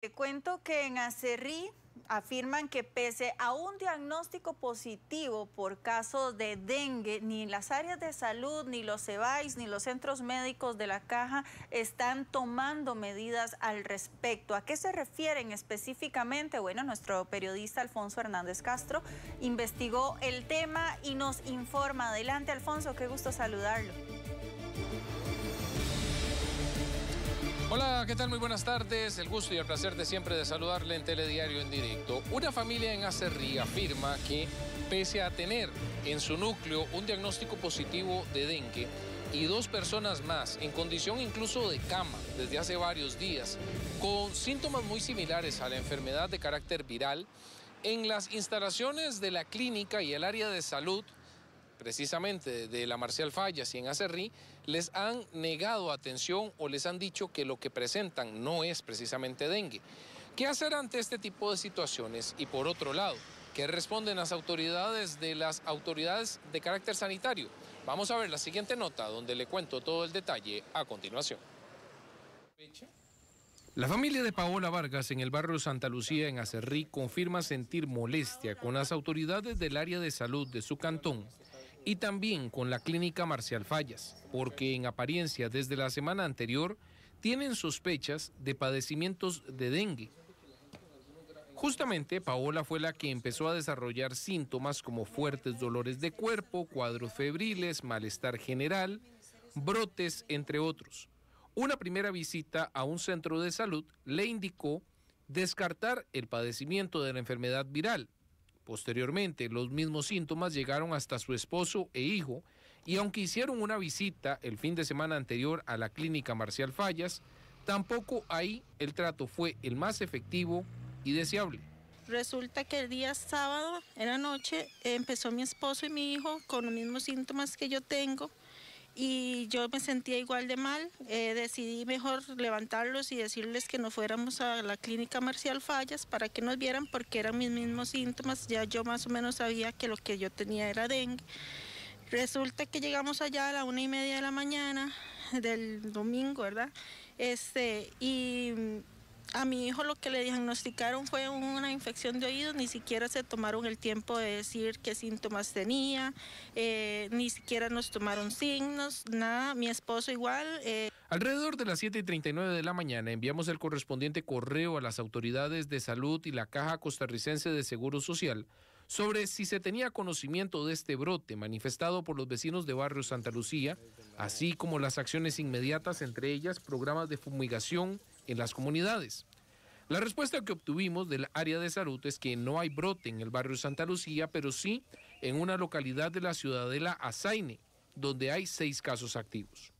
Te cuento que en Acerrí afirman que pese a un diagnóstico positivo por casos de dengue, ni las áreas de salud, ni los CEBAIS, ni los centros médicos de la caja están tomando medidas al respecto. ¿A qué se refieren específicamente? Bueno, nuestro periodista Alfonso Hernández Castro investigó el tema y nos informa. Adelante, Alfonso, qué gusto saludarlo. Hola, ¿qué tal? Muy buenas tardes. El gusto y el placer de siempre de saludarle en Telediario en directo. Una familia en Acerrí afirma que pese a tener en su núcleo un diagnóstico positivo de dengue y dos personas más en condición incluso de cama desde hace varios días, con síntomas muy similares a la enfermedad de carácter viral, en las instalaciones de la clínica y el área de salud precisamente de la Marcial Fallas y en Acerrí, les han negado atención o les han dicho que lo que presentan no es precisamente dengue. ¿Qué hacer ante este tipo de situaciones? Y por otro lado, ¿qué responden las autoridades de las autoridades de carácter sanitario? Vamos a ver la siguiente nota donde le cuento todo el detalle a continuación. La familia de Paola Vargas en el barrio Santa Lucía en Acerrí confirma sentir molestia con las autoridades del área de salud de su cantón y también con la clínica Marcial Fallas, porque en apariencia desde la semana anterior tienen sospechas de padecimientos de dengue. Justamente Paola fue la que empezó a desarrollar síntomas como fuertes dolores de cuerpo, cuadros febriles, malestar general, brotes, entre otros. Una primera visita a un centro de salud le indicó descartar el padecimiento de la enfermedad viral, Posteriormente, los mismos síntomas llegaron hasta su esposo e hijo, y aunque hicieron una visita el fin de semana anterior a la clínica Marcial Fallas, tampoco ahí el trato fue el más efectivo y deseable. Resulta que el día sábado, en la noche, empezó mi esposo y mi hijo con los mismos síntomas que yo tengo y yo me sentía igual de mal. Eh, decidí mejor levantarlos y decirles que nos fuéramos a la clínica Marcial Fallas para que nos vieran porque eran mis mismos síntomas. Ya yo más o menos sabía que lo que yo tenía era dengue. Resulta que llegamos allá a la una y media de la mañana del domingo, ¿verdad? Este, y a mi hijo lo que le diagnosticaron fue una infección de oído, ni siquiera se tomaron el tiempo de decir qué síntomas tenía, eh, ni siquiera nos tomaron signos, nada, mi esposo igual. Eh. Alrededor de las 7 y 39 de la mañana enviamos el correspondiente correo a las autoridades de salud y la Caja Costarricense de Seguro Social sobre si se tenía conocimiento de este brote manifestado por los vecinos de Barrio Santa Lucía, así como las acciones inmediatas, entre ellas programas de fumigación, en las comunidades. La respuesta que obtuvimos del área de salud es que no hay brote en el barrio Santa Lucía, pero sí en una localidad de la ciudadela Azaine, donde hay seis casos activos.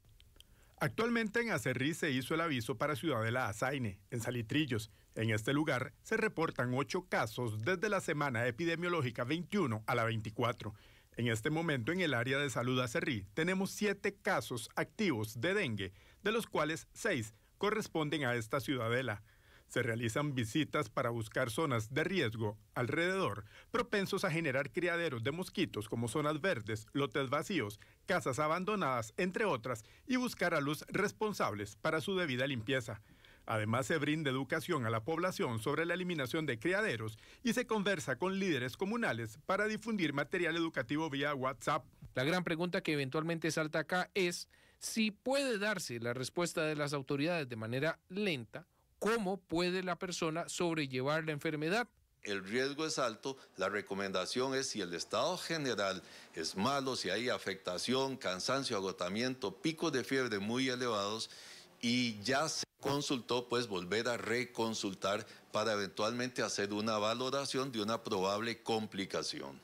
Actualmente en Acerrí se hizo el aviso para Ciudadela Azaine, en Salitrillos. En este lugar se reportan ocho casos desde la semana epidemiológica 21 a la 24. En este momento en el área de salud Acerrí tenemos siete casos activos de dengue, de los cuales seis corresponden a esta ciudadela. Se realizan visitas para buscar zonas de riesgo alrededor, propensos a generar criaderos de mosquitos como zonas verdes, lotes vacíos, casas abandonadas, entre otras, y buscar a los responsables para su debida limpieza. Además, se brinda educación a la población sobre la eliminación de criaderos y se conversa con líderes comunales para difundir material educativo vía WhatsApp. La gran pregunta que eventualmente salta acá es si puede darse la respuesta de las autoridades de manera lenta, ¿cómo puede la persona sobrellevar la enfermedad? el riesgo es alto, la recomendación es si el estado general es malo, si hay afectación, cansancio, agotamiento, picos de fiebre muy elevados y ya se consultó, pues volver a reconsultar para eventualmente hacer una valoración de una probable complicación.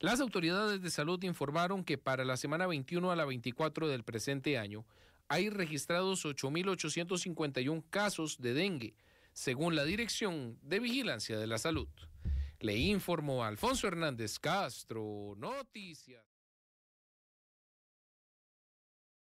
Las autoridades de salud informaron que para la semana 21 a la 24 del presente año hay registrados 8.851 casos de dengue, según la Dirección de Vigilancia de la Salud. Le informó Alfonso Hernández Castro, Noticias.